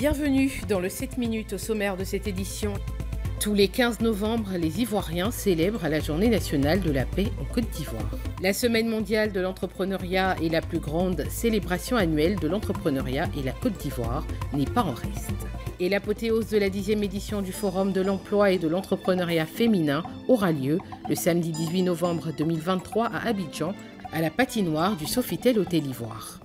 bienvenue dans le 7 minutes au sommaire de cette édition. Tous les 15 novembre, les Ivoiriens célèbrent la Journée nationale de la paix en Côte d'Ivoire. La Semaine mondiale de l'entrepreneuriat est la plus grande célébration annuelle de l'entrepreneuriat et la Côte d'Ivoire n'est pas en reste. Et l'apothéose de la 10e édition du Forum de l'emploi et de l'entrepreneuriat féminin aura lieu le samedi 18 novembre 2023 à Abidjan, à la patinoire du Sofitel Hôtel Ivoire.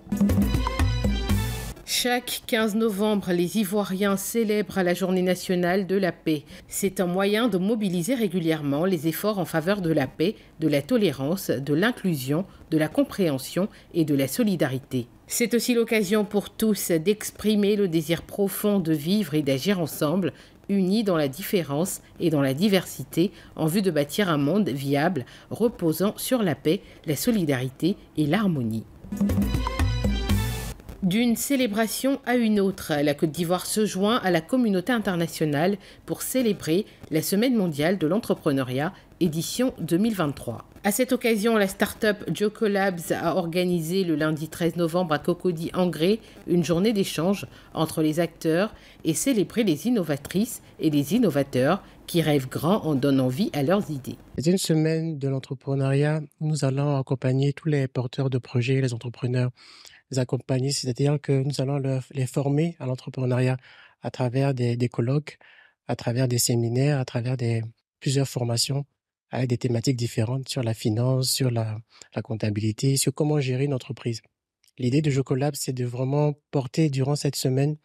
Chaque 15 novembre, les Ivoiriens célèbrent la journée nationale de la paix. C'est un moyen de mobiliser régulièrement les efforts en faveur de la paix, de la tolérance, de l'inclusion, de la compréhension et de la solidarité. C'est aussi l'occasion pour tous d'exprimer le désir profond de vivre et d'agir ensemble, unis dans la différence et dans la diversité, en vue de bâtir un monde viable, reposant sur la paix, la solidarité et l'harmonie. D'une célébration à une autre, la Côte d'Ivoire se joint à la communauté internationale pour célébrer la Semaine mondiale de l'entrepreneuriat, édition 2023. À cette occasion, la start-up Joco Labs a organisé le lundi 13 novembre à Cocody Angré une journée d'échange entre les acteurs et célébrer les innovatrices et les innovateurs qui rêvent grand en donnant vie à leurs idées. Dans une semaine de l'entrepreneuriat. Nous allons accompagner tous les porteurs de projets, les entrepreneurs les accompagner, c'est-à-dire que nous allons les former à l'entrepreneuriat à travers des, colloques, à travers des séminaires, à travers des, plusieurs formations avec des thématiques différentes sur la finance, sur la, comptabilité, sur comment gérer une entreprise. L'idée de Jocolab, c'est de vraiment porter durant cette semaine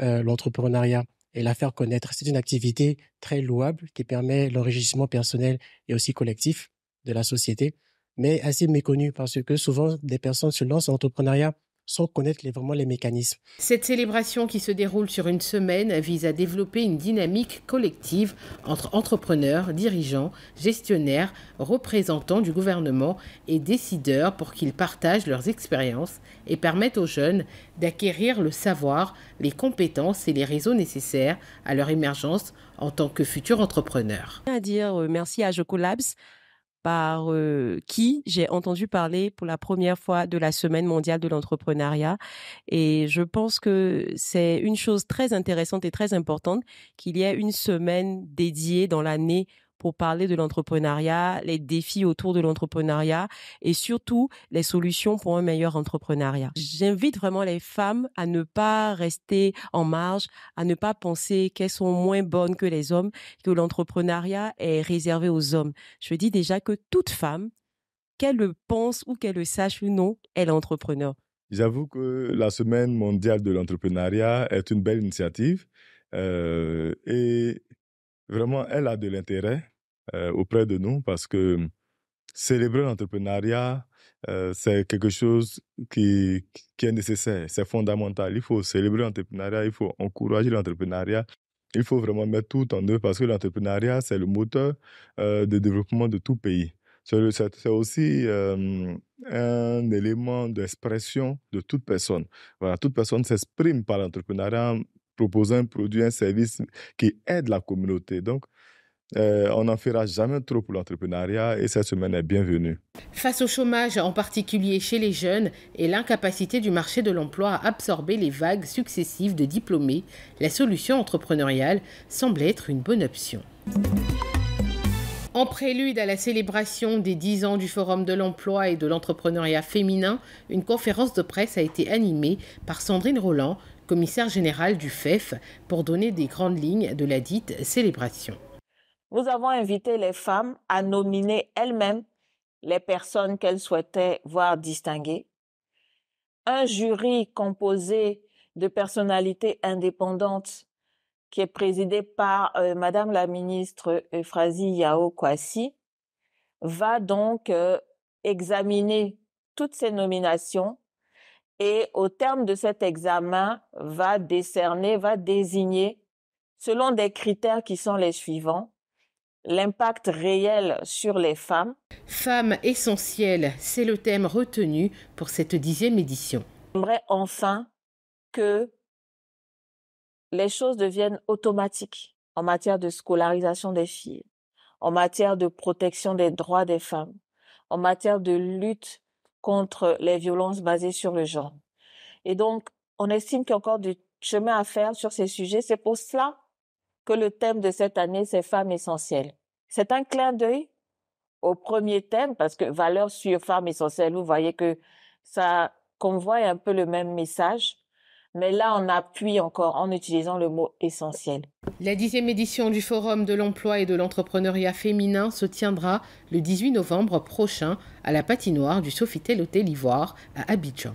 euh, l'entrepreneuriat et la faire connaître. C'est une activité très louable qui permet l'enrichissement personnel et aussi collectif de la société mais assez méconnu parce que souvent des personnes se lancent en entrepreneuriat sans connaître vraiment les mécanismes. Cette célébration qui se déroule sur une semaine vise à développer une dynamique collective entre entrepreneurs, dirigeants, gestionnaires, représentants du gouvernement et décideurs pour qu'ils partagent leurs expériences et permettent aux jeunes d'acquérir le savoir, les compétences et les réseaux nécessaires à leur émergence en tant que futurs entrepreneurs. À dire euh, merci à par euh, qui j'ai entendu parler pour la première fois de la Semaine mondiale de l'entrepreneuriat. Et je pense que c'est une chose très intéressante et très importante qu'il y ait une semaine dédiée dans l'année pour parler de l'entrepreneuriat, les défis autour de l'entrepreneuriat et surtout les solutions pour un meilleur entrepreneuriat. J'invite vraiment les femmes à ne pas rester en marge, à ne pas penser qu'elles sont moins bonnes que les hommes, que l'entrepreneuriat est réservé aux hommes. Je dis déjà que toute femme, qu'elle le pense ou qu'elle le sache ou non, est l'entrepreneur J'avoue que la Semaine mondiale de l'entrepreneuriat est une belle initiative. Euh, et vraiment, elle a de l'intérêt euh, auprès de nous parce que hum, célébrer l'entrepreneuriat, euh, c'est quelque chose qui, est nécessaire, c'est fondamental. Il faut célébrer l'entrepreneuriat, il faut encourager l'entrepreneuriat. Il faut vraiment mettre tout en œuvre parce que l'entrepreneuriat, c'est le moteur euh, de développement de tout pays. C'est aussi un élément d'expression de toute personne. Voilà, toute personne s'exprime par l'entrepreneuriat proposer un produit, un service qui aide la communauté. Donc, euh, on n'en fera jamais trop pour l'entrepreneuriat et cette semaine est bienvenue. Face au chômage, en particulier chez les jeunes, et l'incapacité du marché de l'emploi à absorber les vagues successives de diplômés, la solution entrepreneuriale semble être une bonne option. En prélude à la célébration des 10 ans du Forum de l'emploi et de l'entrepreneuriat féminin, une conférence de presse a été animée par Sandrine Roland, commissaire général du FEF, e pour donner des grandes lignes de la dite célébration. Nous avons invité les femmes à nominer elles-mêmes les personnes qu'elles souhaitaient voir distinguées. Un jury composé de personnalités indépendantes qui est présidé par euh, Madame la ministre Euphrasie Yao Kwasi va donc euh, examiner toutes ces nominations et au terme de cet examen va décerner, va désigner, selon des critères qui sont les suivants, l'impact réel sur les femmes. Femmes essentielles, c'est le thème retenu pour cette dixième édition. J'aimerais enfin que les choses deviennent automatiques en matière de scolarisation des filles, en matière de protection des droits des femmes, en matière de lutte contre les violences basées sur le genre. Et donc, on estime qu'il y a encore du chemin à faire sur ces sujets. C'est pour cela que le thème de cette année, c'est femmes essentielles. C'est un clin d'œil au premier thème, parce que valeur sur femmes essentielles, vous voyez que ça convoie un peu le même message mais là on appuie encore en utilisant le mot essentiel. La dixième édition du Forum de l'emploi et de l'entrepreneuriat féminin se tiendra le 18 novembre prochain à la patinoire du Sofitel Hôtel Ivoire à Abidjan.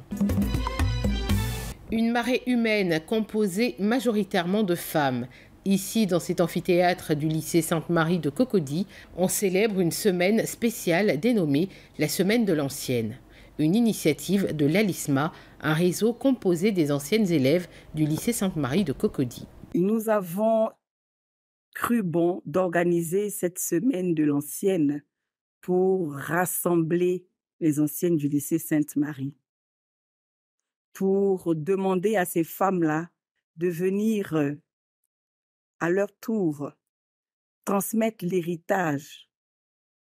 Une marée humaine composée majoritairement de femmes. Ici, dans cet amphithéâtre du lycée Sainte-Marie de Cocody, on célèbre une semaine spéciale dénommée la Semaine de l'Ancienne une initiative de l'ALISMA, un réseau composé des anciennes élèves du lycée Sainte-Marie de Cocody. Nous avons cru bon d'organiser cette semaine de l'ancienne pour rassembler les anciennes du lycée Sainte-Marie, pour demander à ces femmes-là de venir euh, à leur tour transmettre l'héritage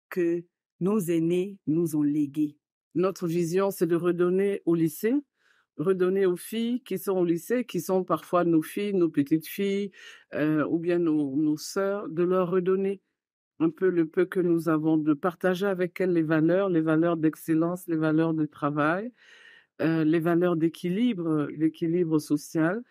que nos aînés nous ont légué. Notre vision, c'est de redonner au lycée, redonner aux filles qui sont au lycée, qui sont parfois nos filles, nos petites filles, euh, ou bien nos, nos sœurs, de leur redonner un peu le peu que nous avons, de partager avec elles les valeurs, les valeurs d'excellence, les valeurs de travail, euh, les valeurs d'équilibre, l'équilibre social.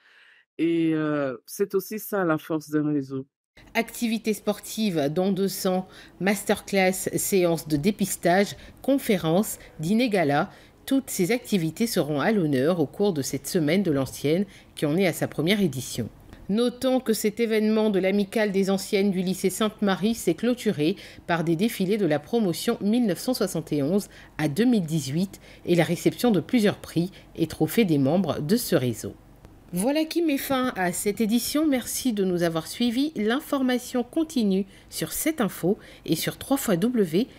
Et euh, c'est aussi ça la force d'un réseau. Activités sportives dont 200, masterclass, séances de dépistage, conférences, dîner gala, toutes ces activités seront à l'honneur au cours de cette semaine de l'ancienne qui en est à sa première édition. Notons que cet événement de l'amicale des anciennes du lycée Sainte-Marie s'est clôturé par des défilés de la promotion 1971 à 2018 et la réception de plusieurs prix et trophées des membres de ce réseau. Voilà qui met fin à cette édition. Merci de nous avoir suivis. L'information continue sur cette info et sur www.cetinfo.ci.